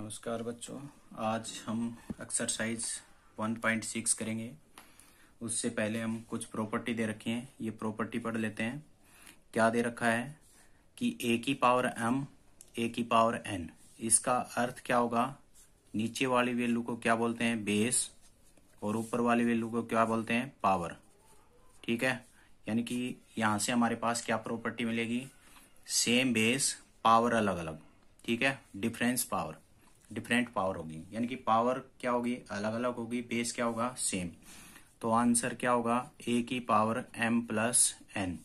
नमस्कार बच्चों आज हम एक्सरसाइज 1.6 करेंगे उससे पहले हम कुछ प्रॉपर्टी दे रखी हैं ये प्रॉपर्टी पढ़ लेते हैं क्या दे रखा है कि ए की पावर एम ए की पावर एन इसका अर्थ क्या होगा नीचे वाली वैल्यू को क्या बोलते हैं बेस और ऊपर वाली वैल्यू को क्या बोलते हैं पावर ठीक है यानी कि यहाँ से हमारे पास क्या प्रॉपर्टी मिलेगी सेम बेस पावर अलग अलग ठीक है डिफरेंस पावर डिफरेंट पावर होगी यानी कि पावर क्या होगी अलग अलग होगी बेस क्या होगा सेम तो आंसर क्या होगा ए की पावर एम प्लस एन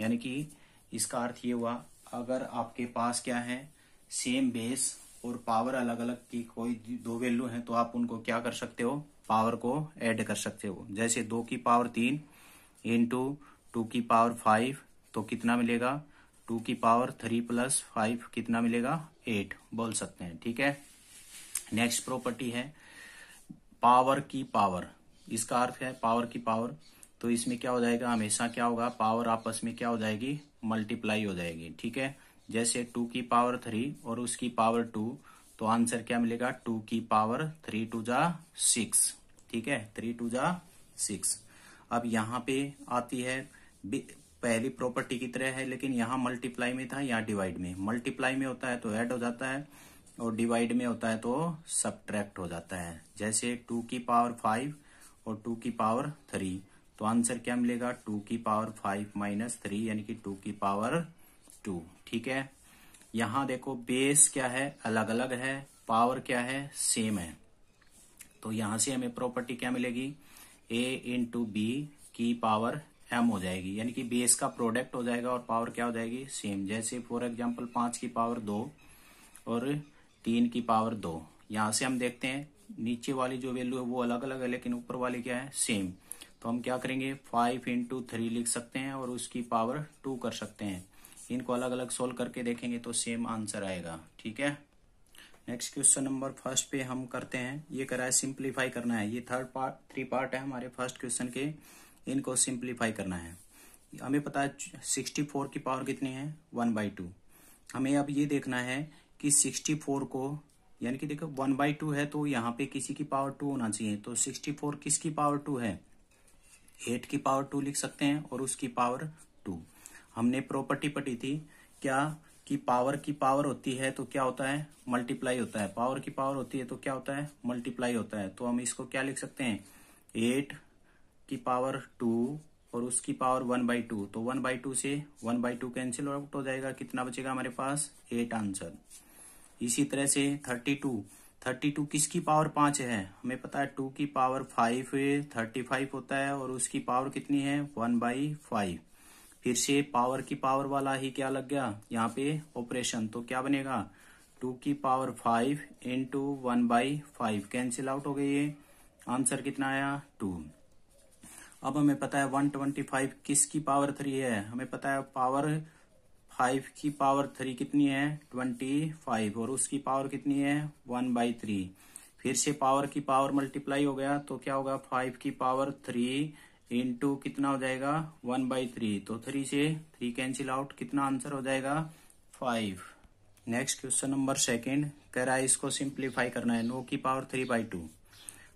यानी कि इसका अर्थ ये हुआ अगर आपके पास क्या है सेम बेस और पावर अलग अलग की कोई दो वैल्यू है तो आप उनको क्या कर सकते हो पावर को ऐड कर सकते हो जैसे दो की पावर तीन इंटू टू की पावर फाइव तो कितना मिलेगा टू की पावर थ्री प्लस फाइव कितना मिलेगा एट बोल सकते हैं ठीक है नेक्स्ट प्रॉपर्टी है पावर की पावर इसका अर्थ है पावर की पावर तो इसमें क्या हो जाएगा हमेशा क्या होगा पावर आपस में क्या हो जाएगी मल्टीप्लाई हो जाएगी ठीक है जैसे टू की पावर थ्री और उसकी पावर टू तो आंसर क्या मिलेगा टू की पावर थ्री टू जा सिक्स ठीक है थ्री टू जा सिक्स अब यहां पे आती है पहली प्रॉपर्टी की तरह है लेकिन यहां मल्टीप्लाई में था यहाँ डिवाइड में मल्टीप्लाई में होता है तो ऐड हो जाता है और डिवाइड में होता है तो सब्ट्रैक्ट हो जाता है जैसे टू की पावर फाइव और टू की पावर थ्री तो आंसर क्या मिलेगा टू की पावर फाइव माइनस थ्री यानी कि टू की पावर टू ठीक है यहां देखो बेस क्या है अलग अलग है पावर क्या है सेम है तो यहां से हमें प्रॉपर्टी क्या मिलेगी ए इंटू बी की पावर एम हो जाएगी यानी कि बेस का प्रोडक्ट हो जाएगा और पावर क्या हो जाएगी सेम जैसे फॉर एग्जाम्पल पांच की पावर दो और तीन की पावर दो यहां से हम देखते हैं नीचे वाली जो वैल्यू है वो अलग अलग है लेकिन ऊपर वाली क्या है सेम तो हम क्या करेंगे फाइव इंटू थ्री लिख सकते हैं और उसकी पावर टू कर सकते हैं इनको अलग अलग सोल्व करके देखेंगे तो सेम आंसर आएगा ठीक है नेक्स्ट क्वेश्चन नंबर फर्स्ट पे हम करते हैं ये करा है सिंप्लीफाई करना है ये थर्ड पार्ट थ्री पार्ट है हमारे फर्स्ट क्वेश्चन के इनको सिंप्लीफाई करना है हमें पता है सिक्सटी फोर की पावर कितनी है वन बाई टू हमें अब ये देखना है कि 64 को यानी कि देखो वन बाई टू है तो यहाँ पे किसी की पावर टू होना चाहिए तो 64 किसकी पावर टू है एट की पावर टू लिख सकते हैं और उसकी पावर टू हमने प्रॉपर्टी पढ़ी थी क्या कि पावर की पावर होती है तो क्या होता है मल्टीप्लाई होता है पावर की पावर होती है तो क्या होता है मल्टीप्लाई होता है तो हम इसको क्या लिख सकते हैं एट की पावर टू और उसकी पावर वन बाई टू तो वन बाई टू से one by two cancel out हो जाएगा कितना बचेगा हमारे पास एट आंसर इसी तरह से थर्टी टू थर्टी टू किसकी पावर पांच है हमें पता है टू की पावर फाइव थर्टी फाइव होता है और उसकी पावर कितनी है वन बाई फाइव फिर से पावर की पावर वाला ही क्या लग गया यहाँ पे ऑपरेशन तो क्या बनेगा टू की power five in two one by five cancel out हो गई है आंसर कितना आया टू अब हमें पता है वन ट्वेंटी फाइव किसकी पावर थ्री है हमें पता है पावर फाइव की पावर थ्री कितनी है ट्वेंटी फाइव और उसकी पावर कितनी है वन बाई थ्री फिर से पावर की पावर मल्टीप्लाई हो गया तो क्या होगा फाइव की पावर थ्री इंटू कितना हो जाएगा वन बाई थ्री तो थ्री से थ्री कैंसिल आउट कितना आंसर हो जाएगा five next question number second कह रहा है इसको सिंप्लीफाई करना है नो की पावर थ्री बाई टू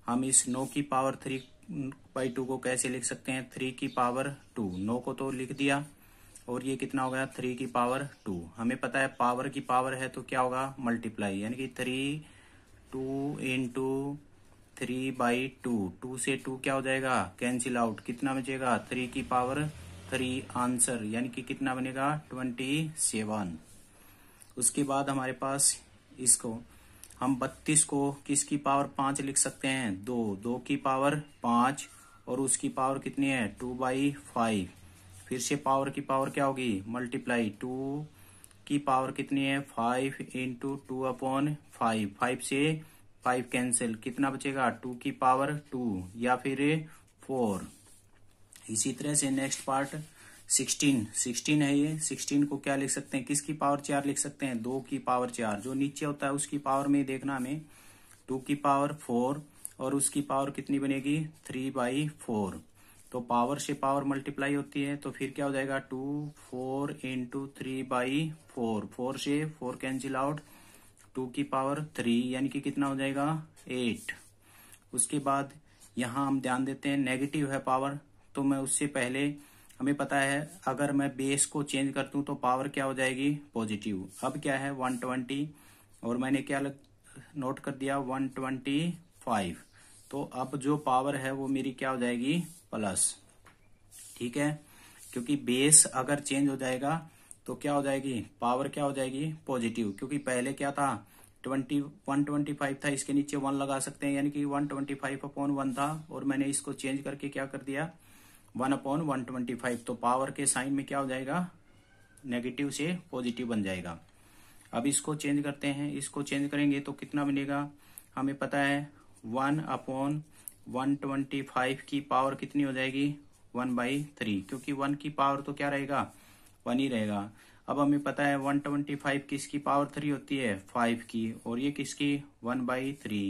हम इस नो की पावर थ्री बाई टू को कैसे लिख सकते हैं थ्री की पावर टू नो को तो लिख दिया और ये कितना हो गया थ्री की पावर टू हमें पता है पावर की पावर है तो क्या होगा मल्टीप्लाई यानी कि three two into three by two two से टू क्या हो जाएगा कैंसिल आउट कितना बचेगा थ्री की पावर थ्री आंसर यानी कि कितना बनेगा ट्वेंटी सेवन उसके बाद हमारे पास इसको हम बत्तीस को किसकी पावर पांच लिख सकते हैं दो दो की पावर पांच और उसकी पावर कितनी है टू बाई फाइव फिर से पावर की पावर क्या होगी मल्टीप्लाई टू की पावर कितनी है five into two upon five five से फाइव कैंसिल कितना बचेगा टू की पावर टू या फिर फोर इसी तरह से नेक्स्ट पार्ट सिक्सटीन सिक्सटीन है ये सिक्सटीन को क्या लिख सकते हैं किसकी पावर चार लिख सकते हैं दो की पावर चार जो नीचे होता है उसकी पावर में देखना हमें टू की पावर फोर और उसकी पावर कितनी बनेगी थ्री बाई फोर तो पावर से पावर मल्टीप्लाई होती है तो फिर क्या हो जाएगा two four into three by four four से फोर कैंसिल आउट टू की पावर थ्री यानी कि कितना हो जाएगा एट उसके बाद यहाँ हम ध्यान देते हैं नेगेटिव है पावर तो मैं उससे पहले हमें पता है अगर मैं बेस को चेंज कर दूं तो पावर क्या हो जाएगी पॉजिटिव अब क्या है 120 और मैंने क्या लग, नोट कर दिया 125 तो अब जो पावर है वो मेरी क्या हो जाएगी प्लस ठीक है क्योंकि बेस अगर चेंज हो जाएगा तो क्या हो जाएगी पावर क्या हो जाएगी पॉजिटिव क्योंकि पहले क्या था ट्वेंटी वन ट्वेंटी फाइव था इसके नीचे वन लगा सकते हैं यानी कि one twenty five upon one था और मैंने इसको चेंज करके क्या कर दिया one upon one twenty five तो पावर के साइन में क्या हो जाएगा नेगेटिव से पॉजिटिव बन जाएगा अब इसको चेंज करते हैं इसको चेंज करेंगे तो कितना मिलेगा हमें पता है one upon one twenty five की पावर कितनी हो जाएगी वन बाई थ्री क्योंकि वन की पावर तो क्या रहेगा वन ही रहेगा अब हमें पता है वन ट्वेंटी फाइव किसकी पावर थ्री होती है फाइव की और ये किसकी one by three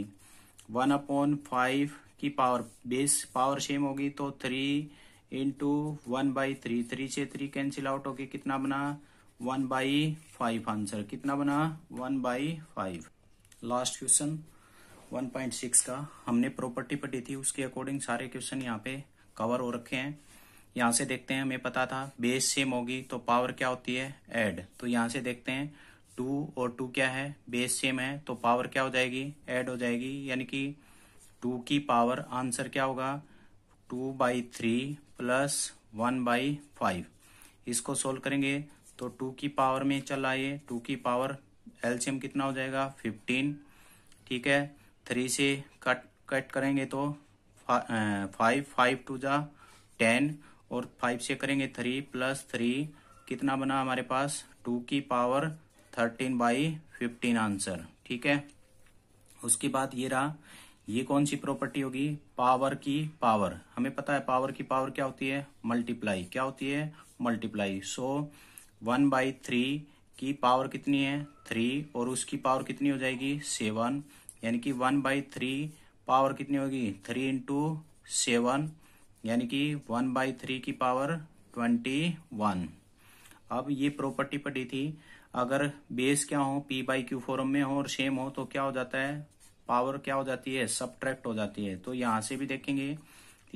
one upon five की पावर बेस पावर सेम होगी तो three into one by three three से थ्री कैंसिल आउट होगी कितना बना वन बाई फाइव आंसर कितना बना one by five last question 1.6 का हमने प्रॉपर्टी पढ़ी थी उसके अकॉर्डिंग सारे क्वेश्चन यहाँ पे कवर हो रखे हैं यहाँ से देखते हैं हमें पता था बेस सेम होगी तो पावर क्या होती है एड तो यहाँ से देखते हैं टू और टू क्या है बेस सेम है तो पावर क्या हो जाएगी एड हो जाएगी यानी कि टू की पावर आंसर क्या होगा two by three plus one by five इसको सोल्व करेंगे तो टू की पावर में चल आइए टू की पावर एल्शियम कितना हो जाएगा फिफ्टीन ठीक है थ्री से कट कट करेंगे तो फाइव फाइव टू जा टेन और फाइव से करेंगे थ्री प्लस थ्री कितना बना हमारे पास टू की power thirteen by fifteen answer ठीक है उसके बाद ये रहा ये कौन सी प्रॉपर्टी होगी पावर की पावर हमें पता है पावर की पावर क्या होती है मल्टीप्लाई क्या होती है multiply so one by three की पावर कितनी है थ्री और उसकी पावर कितनी हो जाएगी सेवन यानी कि वन बाई थ्री पावर कितनी होगी थ्री इंटू सेवन यानी कि वन बाई थ्री की पावर ट्वेंटी वन अब ये प्रॉपर्टी पड़ी थी अगर बेस क्या हो पी बाई क्यू फॉरम में हो और सेम हो तो क्या हो जाता है पावर क्या हो जाती है सब हो जाती है तो यहां से भी देखेंगे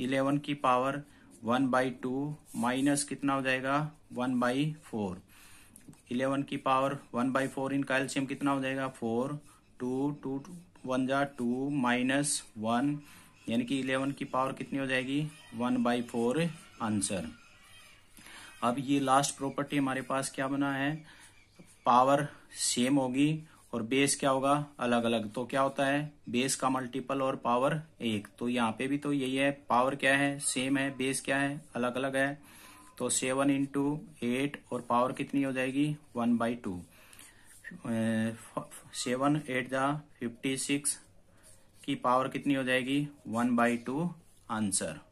इलेवन की power one by two minus कितना हो जाएगा वन बाई फोर इलेवन की पावर वन बाई फोर इन एल्शियम कितना हो जाएगा फोर टू टू वन जा टू माइनस वन यानी कि इलेवन की पावर कितनी हो जाएगी वन बाई फोर आंसर अब ये लास्ट प्रॉपर्टी हमारे पास क्या बना है पावर सेम होगी और बेस क्या होगा अलग अलग तो क्या होता है बेस का मल्टीपल और पावर एक तो यहाँ पे भी तो यही है पावर क्या है सेम है बेस क्या है अलग अलग है तो सेवन इंटू एट और पावर कितनी हो जाएगी one by two seven eight the fifty six की पावर कितनी हो जाएगी वन बाई टू आंसर